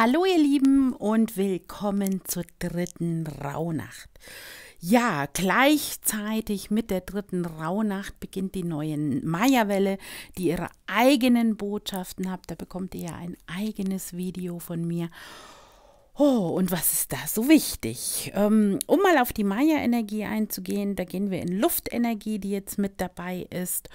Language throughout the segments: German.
Hallo ihr Lieben und willkommen zur dritten Rauhnacht. Ja, gleichzeitig mit der dritten Rauhnacht beginnt die neue Maya-Welle, die ihre eigenen Botschaften hat. Da bekommt ihr ja ein eigenes Video von mir. Oh, und was ist da so wichtig? Ähm, um mal auf die Maya-Energie einzugehen, da gehen wir in Luftenergie, die jetzt mit dabei ist.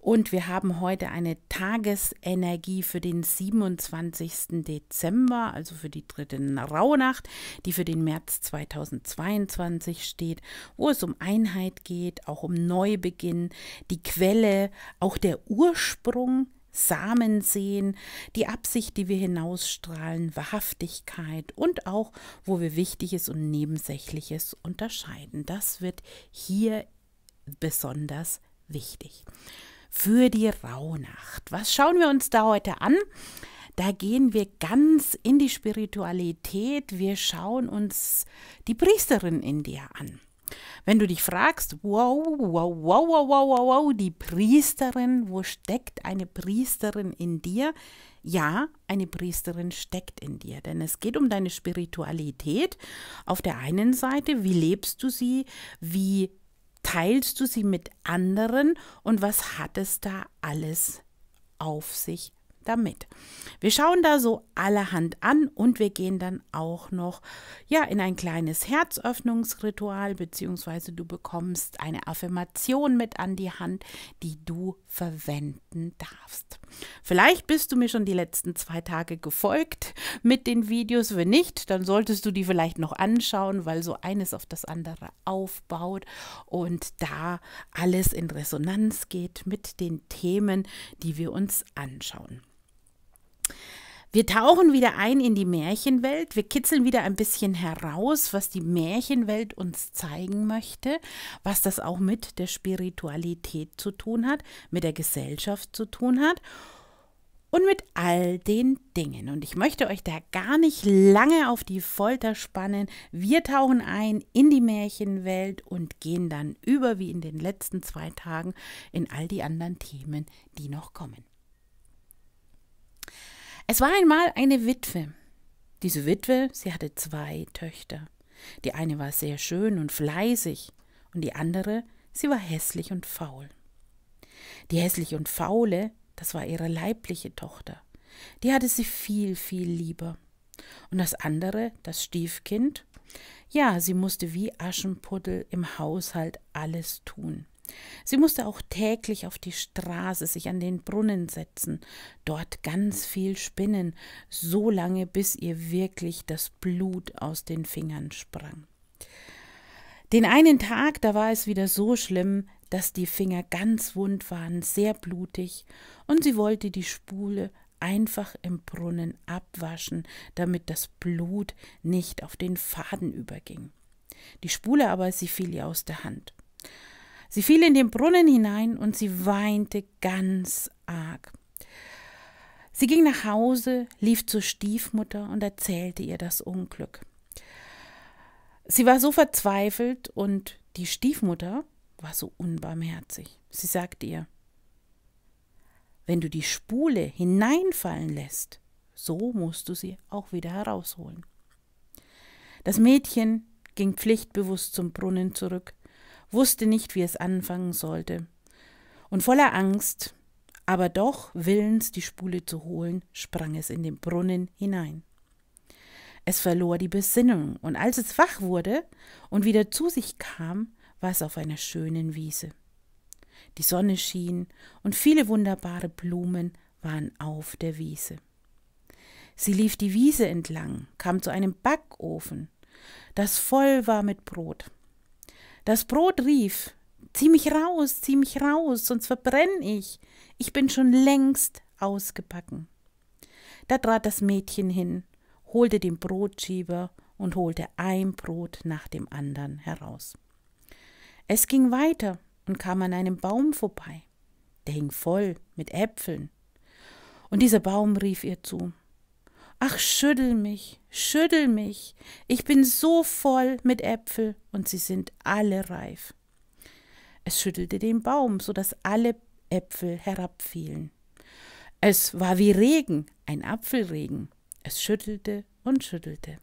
Und wir haben heute eine Tagesenergie für den 27. Dezember, also für die dritte Rauhnacht, die für den März 2022 steht, wo es um Einheit geht, auch um Neubeginn, die Quelle, auch der Ursprung Samen sehen, die Absicht, die wir hinausstrahlen, Wahrhaftigkeit und auch, wo wir Wichtiges und Nebensächliches unterscheiden. Das wird hier besonders wichtig. Für die Rauhnacht. Was schauen wir uns da heute an? Da gehen wir ganz in die Spiritualität. Wir schauen uns die Priesterin in dir an. Wenn du dich fragst, wow, wow, wow, wow, wow, wow, wow, die Priesterin, wo steckt eine Priesterin in dir? Ja, eine Priesterin steckt in dir, denn es geht um deine Spiritualität. Auf der einen Seite, wie lebst du sie? Wie teilst du sie mit anderen? Und was hat es da alles auf sich damit. Wir schauen da so allerhand an und wir gehen dann auch noch ja in ein kleines Herzöffnungsritual beziehungsweise du bekommst eine Affirmation mit an die Hand, die du verwenden darfst. Vielleicht bist du mir schon die letzten zwei Tage gefolgt mit den Videos. Wenn nicht, dann solltest du die vielleicht noch anschauen, weil so eines auf das andere aufbaut und da alles in Resonanz geht mit den Themen, die wir uns anschauen. Wir tauchen wieder ein in die Märchenwelt, wir kitzeln wieder ein bisschen heraus, was die Märchenwelt uns zeigen möchte, was das auch mit der Spiritualität zu tun hat, mit der Gesellschaft zu tun hat und mit all den Dingen. Und ich möchte euch da gar nicht lange auf die Folter spannen. Wir tauchen ein in die Märchenwelt und gehen dann über, wie in den letzten zwei Tagen, in all die anderen Themen, die noch kommen. Es war einmal eine Witwe. Diese Witwe, sie hatte zwei Töchter. Die eine war sehr schön und fleißig, und die andere, sie war hässlich und faul. Die hässliche und faule, das war ihre leibliche Tochter. Die hatte sie viel, viel lieber. Und das andere, das Stiefkind, ja, sie musste wie Aschenputtel im Haushalt alles tun. Sie musste auch täglich auf die Straße sich an den Brunnen setzen, dort ganz viel spinnen, so lange, bis ihr wirklich das Blut aus den Fingern sprang. Den einen Tag, da war es wieder so schlimm, dass die Finger ganz wund waren, sehr blutig, und sie wollte die Spule einfach im Brunnen abwaschen, damit das Blut nicht auf den Faden überging. Die Spule aber, sie fiel ihr aus der Hand. Sie fiel in den Brunnen hinein und sie weinte ganz arg. Sie ging nach Hause, lief zur Stiefmutter und erzählte ihr das Unglück. Sie war so verzweifelt und die Stiefmutter war so unbarmherzig. Sie sagte ihr, wenn du die Spule hineinfallen lässt, so musst du sie auch wieder herausholen. Das Mädchen ging pflichtbewusst zum Brunnen zurück, wusste nicht, wie es anfangen sollte. Und voller Angst, aber doch willens, die Spule zu holen, sprang es in den Brunnen hinein. Es verlor die Besinnung, und als es wach wurde und wieder zu sich kam, war es auf einer schönen Wiese. Die Sonne schien, und viele wunderbare Blumen waren auf der Wiese. Sie lief die Wiese entlang, kam zu einem Backofen, das voll war mit Brot. Das Brot rief, zieh mich raus, zieh mich raus, sonst verbrenne ich. Ich bin schon längst ausgebacken. Da trat das Mädchen hin, holte den Brotschieber und holte ein Brot nach dem anderen heraus. Es ging weiter und kam an einem Baum vorbei. Der hing voll mit Äpfeln. Und dieser Baum rief ihr zu Ach, schüttel mich, schüttel mich, ich bin so voll mit Äpfel und sie sind alle reif. Es schüttelte den Baum, so daß alle Äpfel herabfielen. Es war wie Regen, ein Apfelregen. Es schüttelte und schüttelte.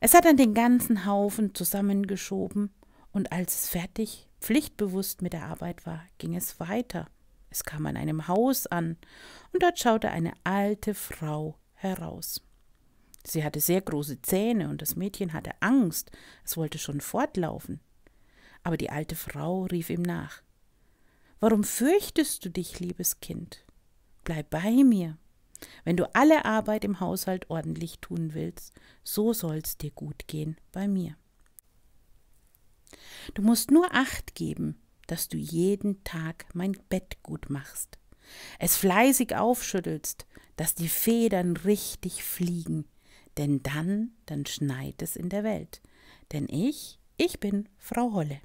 Es hat dann den ganzen Haufen zusammengeschoben, und als es fertig, pflichtbewusst mit der Arbeit war, ging es weiter es kam an einem Haus an, und dort schaute eine alte Frau heraus. Sie hatte sehr große Zähne, und das Mädchen hatte Angst, es wollte schon fortlaufen. Aber die alte Frau rief ihm nach Warum fürchtest du dich, liebes Kind? Bleib bei mir. Wenn du alle Arbeit im Haushalt ordentlich tun willst, so soll's dir gut gehen bei mir. Du musst nur Acht geben, dass du jeden Tag mein Bett gut machst, es fleißig aufschüttelst, dass die Federn richtig fliegen, denn dann, dann schneit es in der Welt, denn ich, ich bin Frau Holle.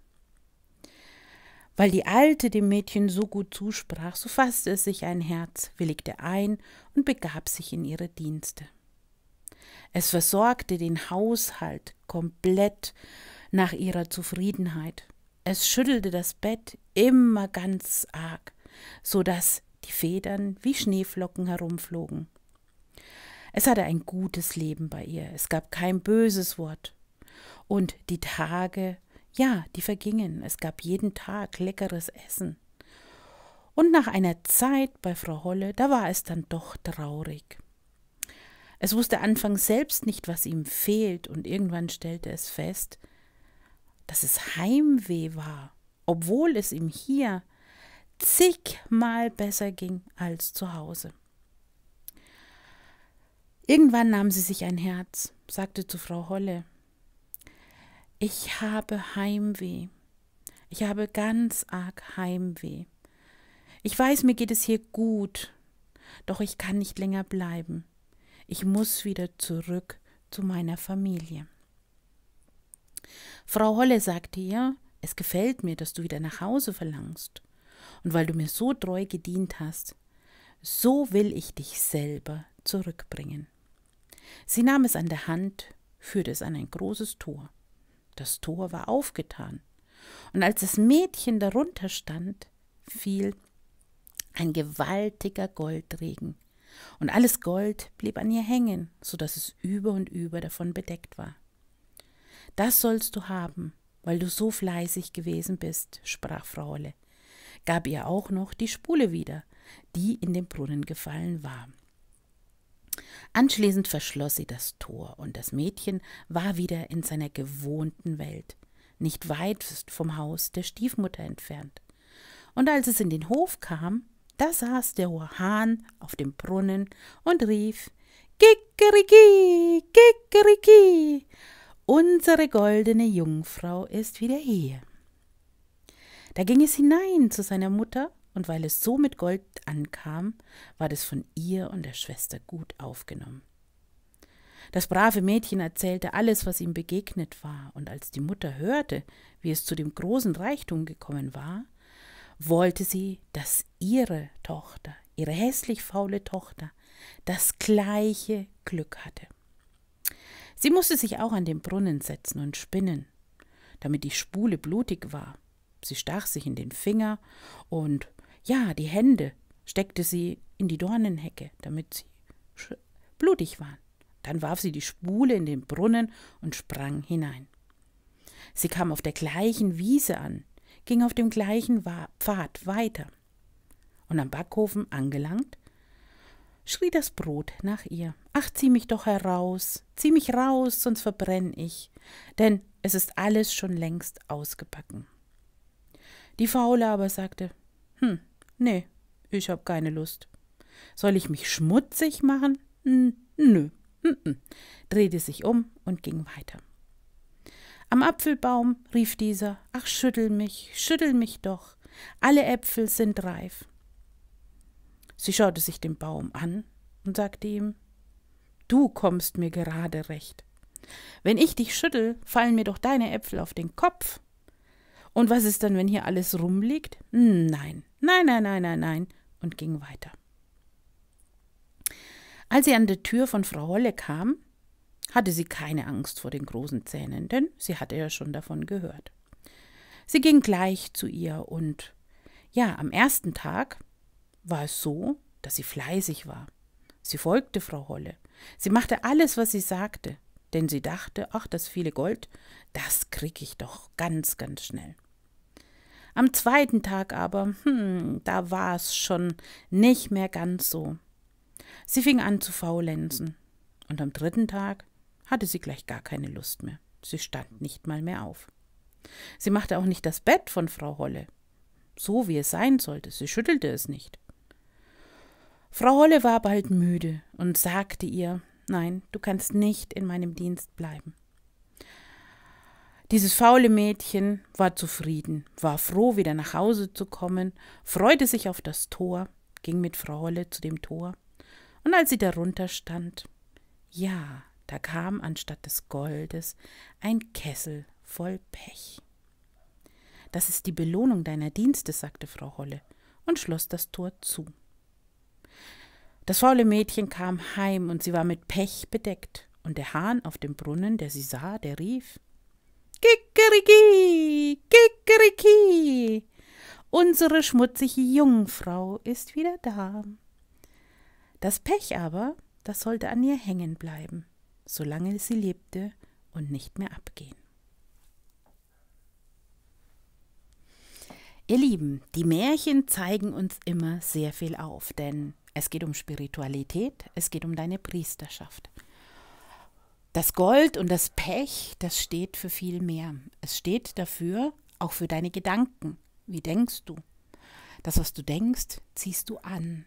Weil die Alte dem Mädchen so gut zusprach, so fasste es sich ein Herz, willigte ein und begab sich in ihre Dienste. Es versorgte den Haushalt komplett nach ihrer Zufriedenheit. Es schüttelte das Bett immer ganz arg, so daß die Federn wie Schneeflocken herumflogen. Es hatte ein gutes Leben bei ihr, es gab kein böses Wort. Und die Tage, ja, die vergingen, es gab jeden Tag leckeres Essen. Und nach einer Zeit bei Frau Holle, da war es dann doch traurig. Es wusste anfangs selbst nicht, was ihm fehlt, und irgendwann stellte es fest, dass es Heimweh war, obwohl es ihm hier zigmal besser ging als zu Hause. Irgendwann nahm sie sich ein Herz, sagte zu Frau Holle, ich habe Heimweh, ich habe ganz arg Heimweh. Ich weiß, mir geht es hier gut, doch ich kann nicht länger bleiben. Ich muss wieder zurück zu meiner Familie. Frau Holle sagte ihr, es gefällt mir, dass du wieder nach Hause verlangst. Und weil du mir so treu gedient hast, so will ich dich selber zurückbringen. Sie nahm es an der Hand, führte es an ein großes Tor. Das Tor war aufgetan, und als das Mädchen darunter stand, fiel ein gewaltiger Goldregen, und alles Gold blieb an ihr hängen, so dass es über und über davon bedeckt war. Das sollst du haben, weil du so fleißig gewesen bist, sprach Fraule, gab ihr auch noch die Spule wieder, die in den Brunnen gefallen war. Anschließend verschloss sie das Tor, und das Mädchen war wieder in seiner gewohnten Welt, nicht weit vom Haus der Stiefmutter entfernt. Und als es in den Hof kam, da saß der hohe Hahn auf dem Brunnen und rief Kikeriki, Kikeriki, unsere goldene Jungfrau ist wieder hier. Da ging es hinein zu seiner Mutter, und weil es so mit Gold ankam, ward es von ihr und der Schwester gut aufgenommen. Das brave Mädchen erzählte alles, was ihm begegnet war, und als die Mutter hörte, wie es zu dem großen Reichtum gekommen war, wollte sie, dass ihre Tochter, ihre hässlich faule Tochter, das gleiche Glück hatte. Sie musste sich auch an den Brunnen setzen und spinnen, damit die Spule blutig war. Sie stach sich in den Finger und ja, die Hände steckte sie in die Dornenhecke, damit sie blutig waren. Dann warf sie die Spule in den Brunnen und sprang hinein. Sie kam auf der gleichen Wiese an, ging auf dem gleichen Pfad weiter. Und am Backofen angelangt, schrie das Brot nach ihr. Ach, zieh mich doch heraus, zieh mich raus, sonst verbrenne ich, denn es ist alles schon längst ausgebacken. Die Faule aber sagte, hm, nee, ich hab keine Lust. Soll ich mich schmutzig machen? N nö, n -n. drehte sich um und ging weiter. Am Apfelbaum rief dieser, ach, schüttel mich, schüttel mich doch, alle Äpfel sind reif. Sie schaute sich den Baum an und sagte ihm Du kommst mir gerade recht. Wenn ich dich schüttel, fallen mir doch deine Äpfel auf den Kopf. Und was ist dann, wenn hier alles rumliegt? Nein, nein, nein, nein, nein, nein, und ging weiter. Als sie an der Tür von Frau Holle kam, hatte sie keine Angst vor den großen Zähnen, denn sie hatte ja schon davon gehört. Sie ging gleich zu ihr und ja, am ersten Tag war es so, dass sie fleißig war. Sie folgte Frau Holle. Sie machte alles, was sie sagte, denn sie dachte, ach, das viele Gold, das krieg ich doch ganz, ganz schnell. Am zweiten Tag aber, hm, da war es schon nicht mehr ganz so. Sie fing an zu faulenzen. Und am dritten Tag hatte sie gleich gar keine Lust mehr. Sie stand nicht mal mehr auf. Sie machte auch nicht das Bett von Frau Holle, so wie es sein sollte. Sie schüttelte es nicht. Frau Holle war bald müde und sagte ihr, nein, du kannst nicht in meinem Dienst bleiben. Dieses faule Mädchen war zufrieden, war froh, wieder nach Hause zu kommen, freute sich auf das Tor, ging mit Frau Holle zu dem Tor, und als sie darunter stand, ja, da kam anstatt des Goldes ein Kessel voll Pech. Das ist die Belohnung deiner Dienste, sagte Frau Holle und schloss das Tor zu. Das faule Mädchen kam heim, und sie war mit Pech bedeckt, und der Hahn auf dem Brunnen, der sie sah, der rief Kikeriki, Kikeriki, unsere schmutzige Jungfrau ist wieder da. Das Pech aber, das sollte an ihr hängen bleiben, solange sie lebte und nicht mehr abgehen. Ihr Lieben, die Märchen zeigen uns immer sehr viel auf, denn es geht um Spiritualität, es geht um deine Priesterschaft. Das Gold und das Pech, das steht für viel mehr. Es steht dafür, auch für deine Gedanken. Wie denkst du? Das, was du denkst, ziehst du an.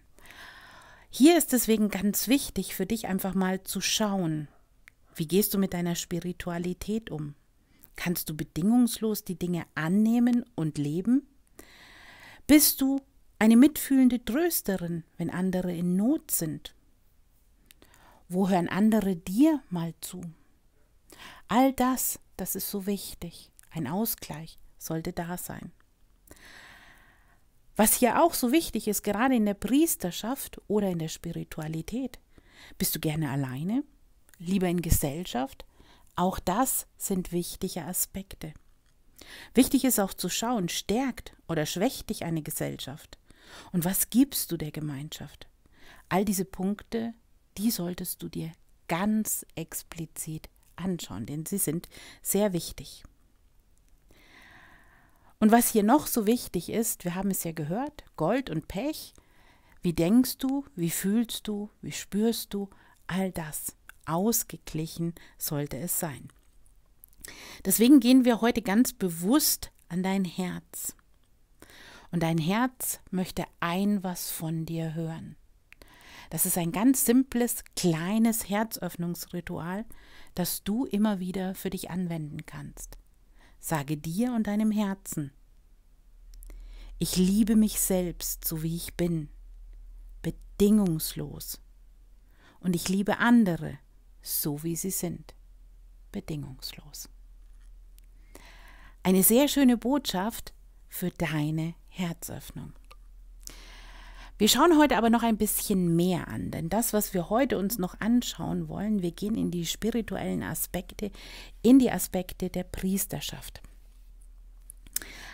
Hier ist deswegen ganz wichtig für dich einfach mal zu schauen, wie gehst du mit deiner Spiritualität um? Kannst du bedingungslos die Dinge annehmen und leben? Bist du eine mitfühlende Trösterin, wenn andere in Not sind? Wo hören andere dir mal zu? All das, das ist so wichtig. Ein Ausgleich sollte da sein. Was hier auch so wichtig ist, gerade in der Priesterschaft oder in der Spiritualität. Bist du gerne alleine? Lieber in Gesellschaft? Auch das sind wichtige Aspekte. Wichtig ist auch zu schauen, stärkt oder schwächt dich eine Gesellschaft? Und was gibst du der Gemeinschaft? All diese Punkte, die solltest du dir ganz explizit anschauen, denn sie sind sehr wichtig. Und was hier noch so wichtig ist, wir haben es ja gehört, Gold und Pech, wie denkst du, wie fühlst du, wie spürst du, all das ausgeglichen sollte es sein. Deswegen gehen wir heute ganz bewusst an dein Herz. Und dein Herz möchte ein was von dir hören. Das ist ein ganz simples, kleines Herzöffnungsritual, das du immer wieder für dich anwenden kannst. Sage dir und deinem Herzen, ich liebe mich selbst, so wie ich bin, bedingungslos. Und ich liebe andere, so wie sie sind, bedingungslos. Eine sehr schöne Botschaft für deine Herzöffnung. Wir schauen heute aber noch ein bisschen mehr an, denn das, was wir heute uns noch anschauen wollen, wir gehen in die spirituellen Aspekte, in die Aspekte der Priesterschaft.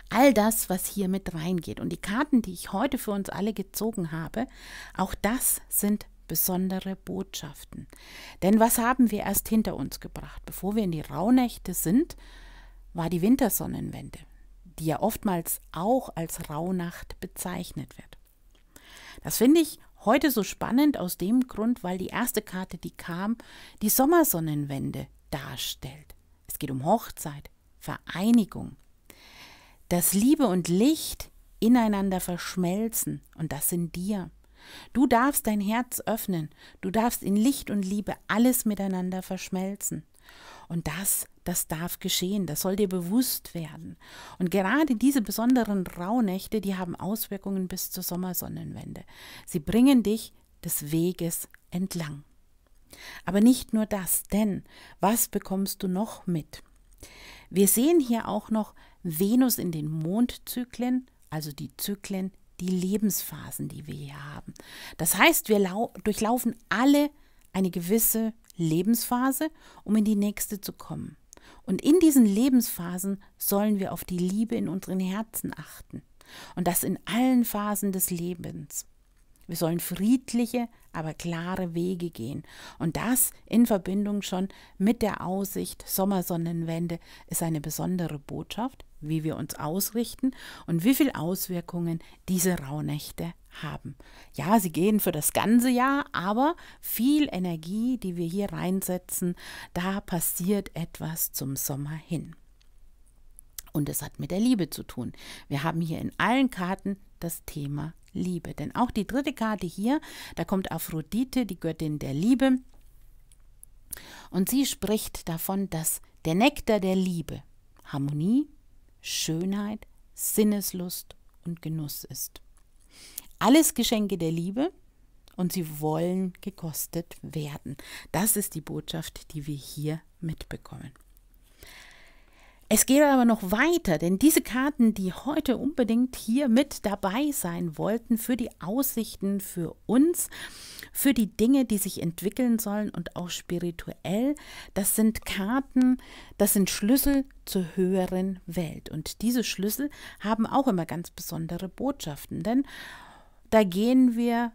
All das, was hier mit reingeht und die Karten, die ich heute für uns alle gezogen habe, auch das sind besondere Botschaften. Denn was haben wir erst hinter uns gebracht? Bevor wir in die Rauhnächte sind, war die Wintersonnenwende die ja oftmals auch als Rauhnacht bezeichnet wird. Das finde ich heute so spannend aus dem Grund, weil die erste Karte, die kam, die Sommersonnenwende darstellt. Es geht um Hochzeit, Vereinigung, dass Liebe und Licht ineinander verschmelzen und das in dir. Du darfst dein Herz öffnen, du darfst in Licht und Liebe alles miteinander verschmelzen. Und das, das darf geschehen, das soll dir bewusst werden. Und gerade diese besonderen Rauhnächte, die haben Auswirkungen bis zur Sommersonnenwende. Sie bringen dich des Weges entlang. Aber nicht nur das, denn was bekommst du noch mit? Wir sehen hier auch noch Venus in den Mondzyklen, also die Zyklen, die Lebensphasen, die wir hier haben. Das heißt, wir durchlaufen alle eine gewisse Lebensphase, um in die nächste zu kommen. Und in diesen Lebensphasen sollen wir auf die Liebe in unseren Herzen achten. Und das in allen Phasen des Lebens. Wir sollen friedliche, aber klare Wege gehen. Und das in Verbindung schon mit der Aussicht Sommersonnenwende ist eine besondere Botschaft, wie wir uns ausrichten und wie viele Auswirkungen diese Rauhnächte haben. Ja, sie gehen für das ganze Jahr, aber viel Energie, die wir hier reinsetzen, da passiert etwas zum Sommer hin. Und es hat mit der Liebe zu tun. Wir haben hier in allen Karten das Thema Liebe. Denn auch die dritte Karte hier, da kommt Aphrodite, die Göttin der Liebe. Und sie spricht davon, dass der Nektar der Liebe Harmonie, Schönheit, Sinneslust und Genuss ist. Alles Geschenke der Liebe und sie wollen gekostet werden. Das ist die Botschaft, die wir hier mitbekommen. Es geht aber noch weiter, denn diese Karten, die heute unbedingt hier mit dabei sein wollten, für die Aussichten für uns, für die Dinge, die sich entwickeln sollen und auch spirituell, das sind Karten, das sind Schlüssel zur höheren Welt. Und diese Schlüssel haben auch immer ganz besondere Botschaften, denn da gehen wir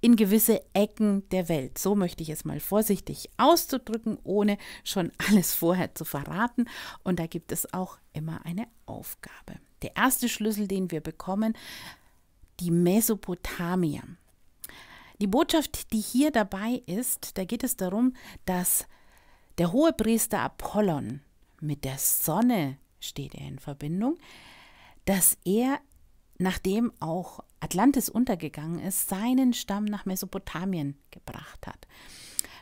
in gewisse Ecken der Welt. So möchte ich es mal vorsichtig auszudrücken, ohne schon alles vorher zu verraten. Und da gibt es auch immer eine Aufgabe. Der erste Schlüssel, den wir bekommen, die Mesopotamia. Die Botschaft, die hier dabei ist, da geht es darum, dass der hohe Priester Apollon mit der Sonne steht er in Verbindung, dass er nachdem auch Atlantis untergegangen ist, seinen Stamm nach Mesopotamien gebracht hat.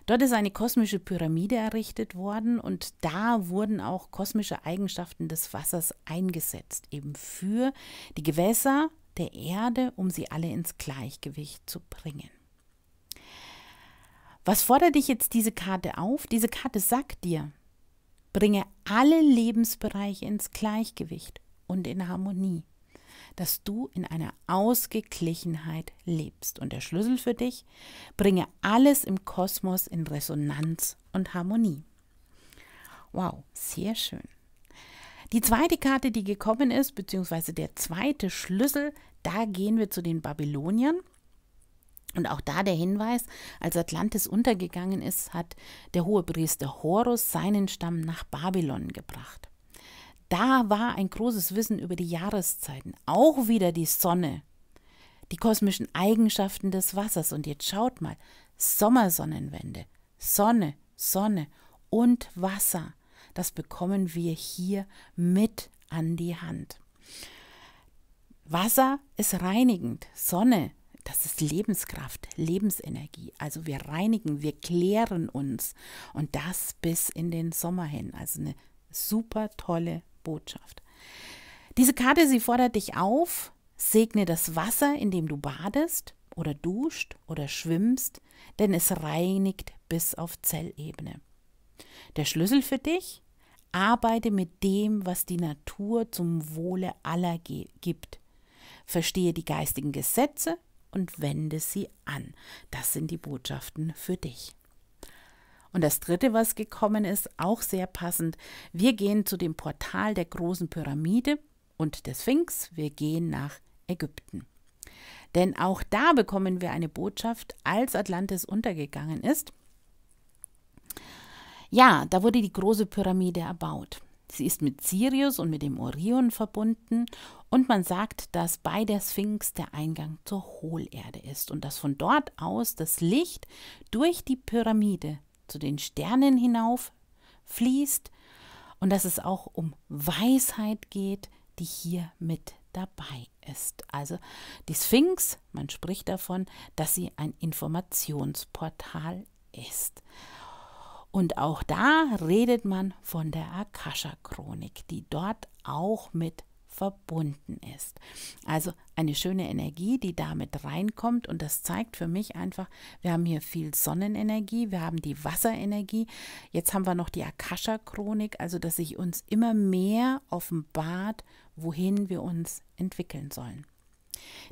Dort ist eine kosmische Pyramide errichtet worden und da wurden auch kosmische Eigenschaften des Wassers eingesetzt, eben für die Gewässer der Erde, um sie alle ins Gleichgewicht zu bringen. Was fordert dich jetzt diese Karte auf? Diese Karte sagt dir, bringe alle Lebensbereiche ins Gleichgewicht und in Harmonie dass du in einer Ausgeglichenheit lebst. Und der Schlüssel für dich, bringe alles im Kosmos in Resonanz und Harmonie. Wow, sehr schön. Die zweite Karte, die gekommen ist, beziehungsweise der zweite Schlüssel, da gehen wir zu den Babyloniern. Und auch da der Hinweis, als Atlantis untergegangen ist, hat der hohe Priester Horus seinen Stamm nach Babylon gebracht da war ein großes Wissen über die Jahreszeiten, auch wieder die Sonne, die kosmischen Eigenschaften des Wassers. Und jetzt schaut mal, Sommersonnenwende, Sonne, Sonne und Wasser, das bekommen wir hier mit an die Hand. Wasser ist reinigend, Sonne, das ist Lebenskraft, Lebensenergie. Also wir reinigen, wir klären uns und das bis in den Sommer hin. Also eine super tolle Botschaft. Diese Karte, sie fordert dich auf, segne das Wasser, in dem du badest oder duscht oder schwimmst, denn es reinigt bis auf Zellebene. Der Schlüssel für dich? Arbeite mit dem, was die Natur zum Wohle aller gibt. Verstehe die geistigen Gesetze und wende sie an. Das sind die Botschaften für dich. Und das Dritte, was gekommen ist, auch sehr passend, wir gehen zu dem Portal der großen Pyramide und der Sphinx, wir gehen nach Ägypten. Denn auch da bekommen wir eine Botschaft, als Atlantis untergegangen ist. Ja, da wurde die große Pyramide erbaut. Sie ist mit Sirius und mit dem Orion verbunden und man sagt, dass bei der Sphinx der Eingang zur Hohlerde ist und dass von dort aus das Licht durch die Pyramide zu den Sternen hinauf fließt und dass es auch um Weisheit geht, die hier mit dabei ist. Also die Sphinx, man spricht davon, dass sie ein Informationsportal ist. Und auch da redet man von der Akasha-Chronik, die dort auch mit verbunden ist. Also eine schöne Energie, die damit reinkommt und das zeigt für mich einfach, wir haben hier viel Sonnenenergie, wir haben die Wasserenergie, jetzt haben wir noch die Akasha-Chronik, also dass sich uns immer mehr offenbart, wohin wir uns entwickeln sollen.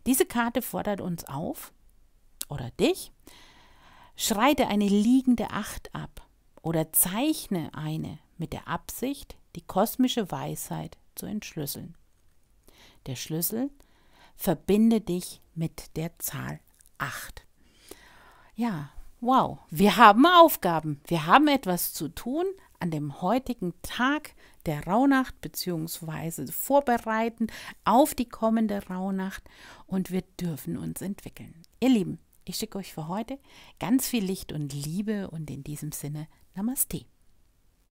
Diese Karte fordert uns auf, oder dich, schreite eine liegende Acht ab oder zeichne eine mit der Absicht, die kosmische Weisheit zu entschlüsseln der Schlüssel, verbinde dich mit der Zahl 8. Ja, wow, wir haben Aufgaben, wir haben etwas zu tun an dem heutigen Tag der Rauhnacht bzw. vorbereiten auf die kommende Rauhnacht und wir dürfen uns entwickeln. Ihr Lieben, ich schicke euch für heute ganz viel Licht und Liebe und in diesem Sinne Namaste.